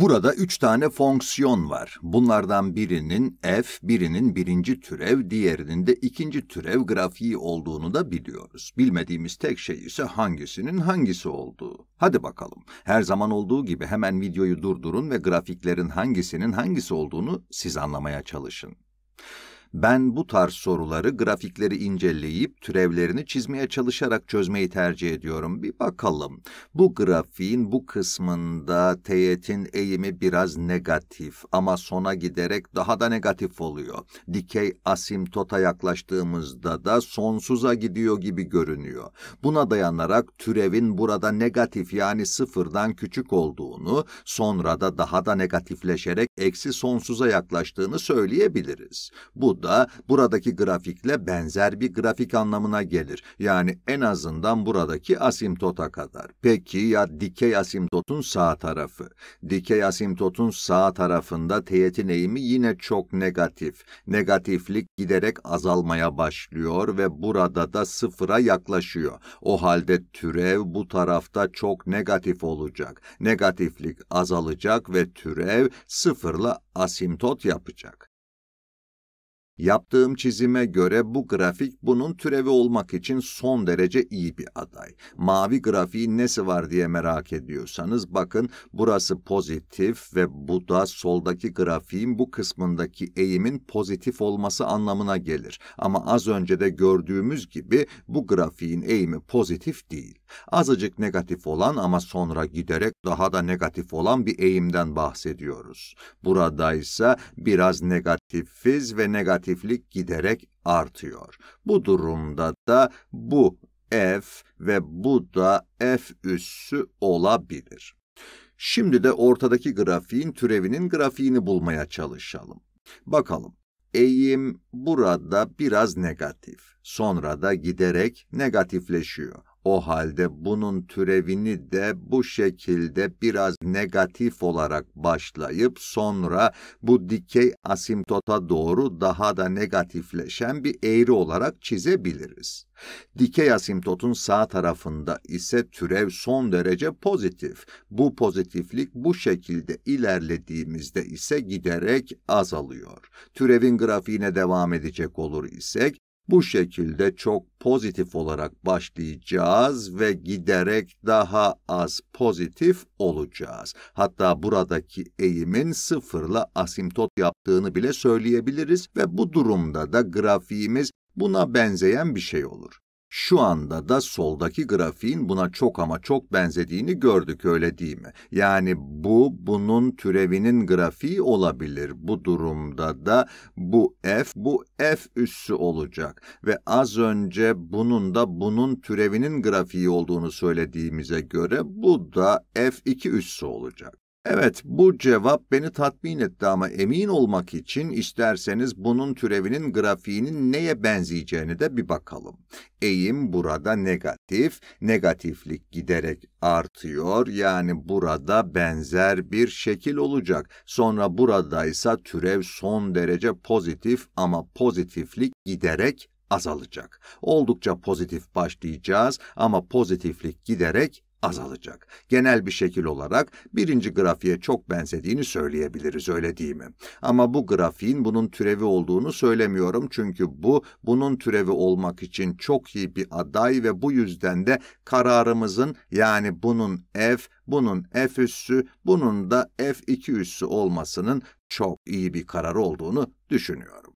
Burada üç tane fonksiyon var. Bunlardan birinin f, birinin birinci türev, diğerinin de ikinci türev grafiği olduğunu da biliyoruz. Bilmediğimiz tek şey ise hangisinin hangisi olduğu. Hadi bakalım. Her zaman olduğu gibi hemen videoyu durdurun ve grafiklerin hangisinin hangisi olduğunu siz anlamaya çalışın. Ben bu tarz soruları, grafikleri inceleyip türevlerini çizmeye çalışarak çözmeyi tercih ediyorum. Bir bakalım. Bu grafiğin bu kısmında teğetin eğimi biraz negatif ama sona giderek daha da negatif oluyor. Dikey asimtota yaklaştığımızda da sonsuza gidiyor gibi görünüyor. Buna dayanarak türevin burada negatif yani sıfırdan küçük olduğunu, sonra da daha da negatifleşerek eksi sonsuza yaklaştığını söyleyebiliriz. Bu da buradaki grafikle benzer bir grafik anlamına gelir. Yani en azından buradaki asimtota kadar. Peki ya dikey asimtotun sağ tarafı? Dikey asimtotun sağ tarafında teğetin eğimi yine çok negatif. Negatiflik giderek azalmaya başlıyor ve burada da sıfıra yaklaşıyor. O halde türev bu tarafta çok negatif olacak. Negatiflik azalacak ve türev sıfırla asimtot yapacak. Yaptığım çizime göre bu grafik bunun türevi olmak için son derece iyi bir aday. Mavi grafiğin nesi var diye merak ediyorsanız bakın burası pozitif ve bu da soldaki grafiğin bu kısmındaki eğimin pozitif olması anlamına gelir. Ama az önce de gördüğümüz gibi bu grafiğin eğimi pozitif değil azıcık negatif olan ama sonra giderek daha da negatif olan bir eğimden bahsediyoruz. Burada ise biraz negatifiz ve negatiflik giderek artıyor. Bu durumda da bu f ve bu da f üssü olabilir. Şimdi de ortadaki grafiğin türevinin grafiğini bulmaya çalışalım. Bakalım. Eğim burada biraz negatif. Sonra da giderek negatifleşiyor. O halde bunun türevini de bu şekilde biraz negatif olarak başlayıp sonra bu dikey asimtota doğru daha da negatifleşen bir eğri olarak çizebiliriz. Dikey asimtotun sağ tarafında ise türev son derece pozitif. Bu pozitiflik bu şekilde ilerlediğimizde ise giderek azalıyor. Türevin grafiğine devam edecek olur isek, bu şekilde çok pozitif olarak başlayacağız ve giderek daha az pozitif olacağız. Hatta buradaki eğimin sıfırla asimtot yaptığını bile söyleyebiliriz ve bu durumda da grafiğimiz buna benzeyen bir şey olur. Şu anda da soldaki grafiğin buna çok ama çok benzediğini gördük öyle değil mi? Yani bu bunun türevinin grafiği olabilir. Bu durumda da bu f bu f üssü olacak ve az önce bunun da bunun türevinin grafiği olduğunu söylediğimize göre bu da f2 üssü olacak. Evet, bu cevap beni tatmin etti ama emin olmak için isterseniz bunun türevinin grafiğinin neye benzeyeceğini de bir bakalım. Eğim burada negatif, negatiflik giderek artıyor. Yani burada benzer bir şekil olacak. Sonra buradaysa türev son derece pozitif ama pozitiflik giderek azalacak. Oldukça pozitif başlayacağız ama pozitiflik giderek azalacak. Genel bir şekil olarak birinci grafiğe çok benzediğini söyleyebiliriz öyle değil mi? Ama bu grafiğin bunun türevi olduğunu söylemiyorum çünkü bu bunun türevi olmak için çok iyi bir aday ve bu yüzden de kararımızın yani bunun f, bunun f üssü, bunun da f2 üssü olmasının çok iyi bir karar olduğunu düşünüyorum.